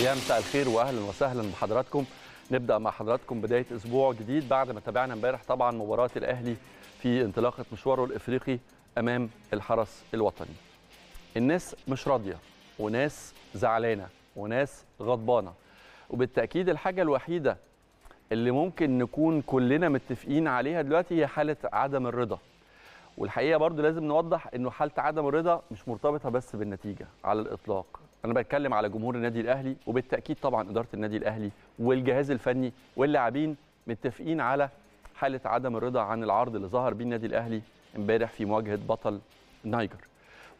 يا مساء الخير واهلا وسهلا بحضراتكم نبدا مع حضراتكم بدايه اسبوع جديد بعد ما تابعنا امبارح طبعا مباراه الاهلي في انطلاقه مشواره الافريقي امام الحرس الوطني الناس مش راضيه وناس زعلانه وناس غضبانه وبالتاكيد الحاجه الوحيده اللي ممكن نكون كلنا متفقين عليها دلوقتي هي حاله عدم الرضا والحقيقه برضو لازم نوضح انه حاله عدم الرضا مش مرتبطه بس بالنتيجه على الاطلاق انا بتكلم على جمهور النادي الاهلي وبالتاكيد طبعا اداره النادي الاهلي والجهاز الفني واللاعبين متفقين على حاله عدم الرضا عن العرض اللي ظهر بيه النادي الاهلي امبارح في مواجهه بطل نايجر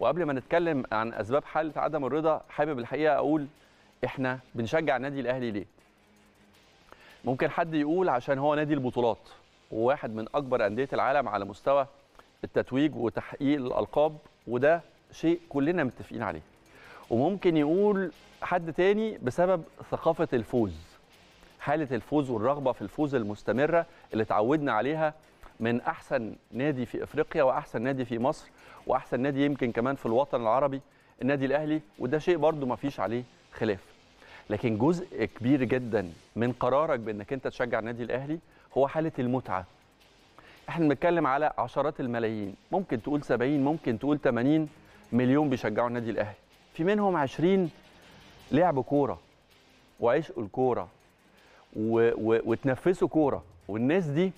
وقبل ما نتكلم عن اسباب حاله عدم الرضا حابب الحقيقه اقول احنا بنشجع النادي الاهلي ليه ممكن حد يقول عشان هو نادي البطولات وواحد من اكبر انديه العالم على مستوى التتويج وتحقيق الالقاب وده شيء كلنا متفقين عليه وممكن يقول حد تاني بسبب ثقافه الفوز حاله الفوز والرغبه في الفوز المستمره اللي اتعودنا عليها من احسن نادي في افريقيا واحسن نادي في مصر واحسن نادي يمكن كمان في الوطن العربي النادي الاهلي وده شيء برضو ما فيش عليه خلاف لكن جزء كبير جدا من قرارك بانك انت تشجع النادي الاهلي هو حاله المتعه احنا بنتكلم على عشرات الملايين ممكن تقول 70 ممكن تقول 80 مليون بيشجعوا النادي الاهلي في منهم 20 لعبوا كوره وعشقوا الكوره و... و... وتنفسوا كوره والناس دي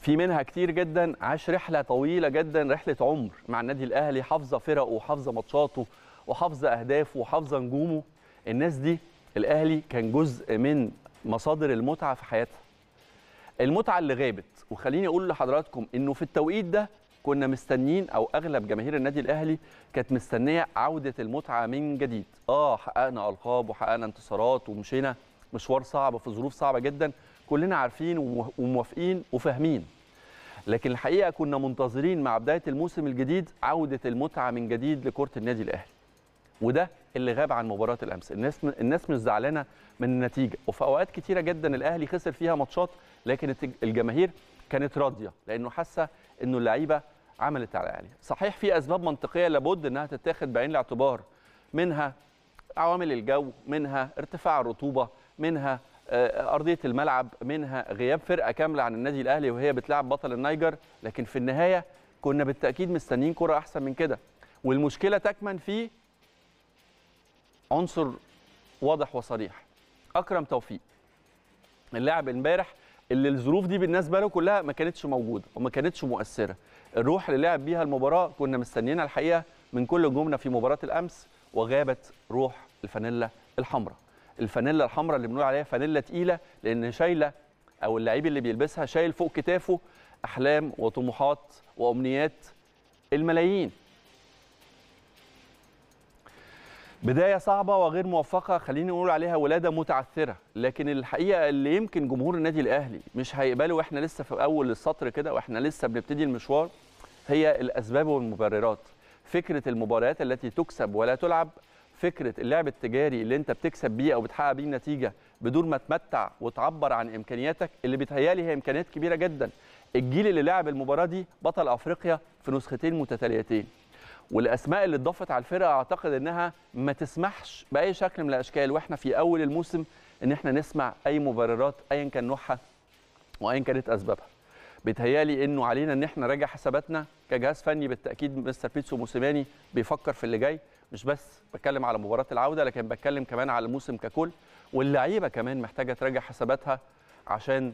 في منها كتير جدا عاش رحله طويله جدا رحله عمر مع النادي الاهلي حافظه فرقه وحافظه ماتشاته وحافظه اهدافه وحافظه نجومه الناس دي الاهلي كان جزء من مصادر المتعه في حياتها المتعه اللي غابت وخليني اقول لحضراتكم انه في التوقيت ده كنا مستنيين او اغلب جماهير النادي الاهلي كانت مستنيه عوده المتعه من جديد اه حققنا القاب وحققنا انتصارات ومشينا مشوار صعب في ظروف صعبه جدا كلنا عارفين وموافقين وفاهمين لكن الحقيقه كنا منتظرين مع بدايه الموسم الجديد عوده المتعه من جديد لكره النادي الاهلي وده اللي غاب عن مباراه الامس الناس الناس مش زعلانه من النتيجه وفي اوقات كتيره جدا الاهلي خسر فيها ماتشات لكن الجماهير كانت راضيه لانه حاسه انه اللعيبه عملت على عالي صحيح في اسباب منطقيه لابد انها تتاخد بعين الاعتبار منها عوامل الجو منها ارتفاع الرطوبه منها آه، ارضيه الملعب منها غياب فرقه كامله عن النادي الاهلي وهي بتلعب بطل النيجر لكن في النهايه كنا بالتاكيد مستنيين كره احسن من كده والمشكله تكمن في عنصر واضح وصريح اكرم توفيق اللاعب امبارح اللي الظروف دي بالنسبه له كلها ما كانتش موجوده وما كانتش مؤثره الروح اللي لعب بيها المباراه كنا مستنيينها الحقيقه من كل جمله في مباراه الامس وغابت روح الفانيلا الحمراء الفانيلا الحمراء اللي بنقول عليها فانيلا تقيله لان شايله او اللعيب اللي بيلبسها شايل فوق كتافه احلام وطموحات وامنيات الملايين بدايه صعبه وغير موفقه خلينا نقول عليها ولاده متعثره لكن الحقيقه اللي يمكن جمهور النادي الاهلي مش هيقبله واحنا لسه في اول السطر كده واحنا لسه بنبتدي المشوار هي الاسباب والمبررات فكره المباريات التي تكسب ولا تلعب فكره اللعب التجاري اللي انت بتكسب بيه او بتحقق بيه نتيجه بدون ما تمتع وتعبر عن امكانياتك اللي بيتهيالي هي امكانيات كبيره جدا الجيل اللي لعب المباراه دي بطل افريقيا في نسختين متتاليتين والاسماء اللي اتضافت على الفرقه اعتقد انها ما تسمحش باي شكل من الاشكال واحنا في اول الموسم ان احنا نسمع اي مبررات ايا كان نوعها وايا كانت اسبابها بيتهيالي انه علينا ان احنا نراجع حساباتنا كجهاز فني بالتاكيد مستر بيتسو موسيماني بيفكر في اللي جاي مش بس بتكلم على مباراه العوده لكن بتكلم كمان على الموسم ككل واللعيبه كمان محتاجه تراجع حساباتها عشان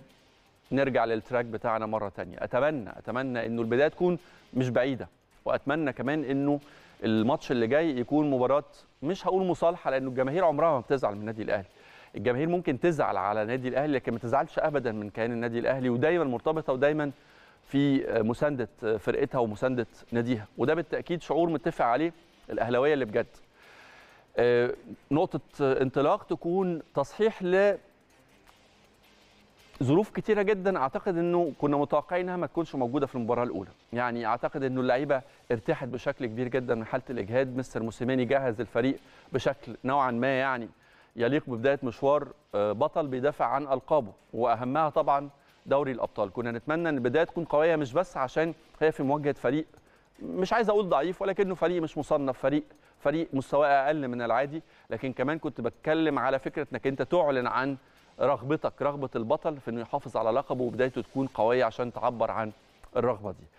نرجع للتراك بتاعنا مره ثانيه. اتمنى اتمنى انه البدايه تكون مش بعيده واتمنى كمان انه الماتش اللي جاي يكون مباراه مش هقول مصالحه لانه الجماهير عمرها ما بتزعل من النادي الاهلي الجماهير ممكن تزعل على النادي الاهلي لكن ما تزعلش ابدا من كيان النادي الاهلي ودايما مرتبطه ودايما في مسانده فرقتها ومسانده ناديها وده بالتاكيد شعور متفق عليه الاهلاويه اللي بجد آه، نقطه انطلاق تكون تصحيح ل ظروف كتيره جدا اعتقد انه كنا متوقعين انها ما تكونش موجوده في المباراه الاولى يعني اعتقد انه اللعيبه ارتاحت بشكل كبير جدا من حاله الاجهاد مستر موسيماني جهز الفريق بشكل نوعا ما يعني يليق ببدايه مشوار آه، بطل بيدافع عن القابه واهمها طبعا دوري الابطال كنا نتمنى ان البدايه تكون قويه مش بس عشان هي في مواجهه فريق مش عايز اقول ضعيف ولكنه فريق مش مصنف فريق فريق مستواه اقل من العادي لكن كمان كنت بتكلم على فكره انك انت تعلن عن رغبتك رغبه البطل في انه يحافظ على لقبه وبدايته تكون قويه عشان تعبر عن الرغبه دي